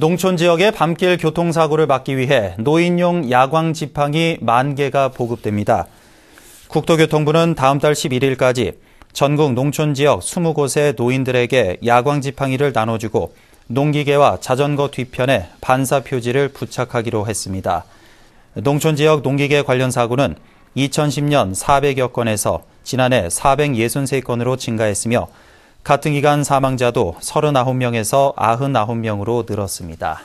농촌 지역의 밤길 교통사고를 막기 위해 노인용 야광 지팡이 만 개가 보급됩니다. 국토교통부는 다음 달 11일까지 전국 농촌 지역 20곳의 노인들에게 야광 지팡이를 나눠주고 농기계와 자전거 뒤편에 반사 표지를 부착하기로 했습니다. 농촌 지역 농기계 관련 사고는 2010년 400여 건에서 지난해 463건으로 증가했으며 같은 기간 사망자도 39명에서 99명으로 늘었습니다.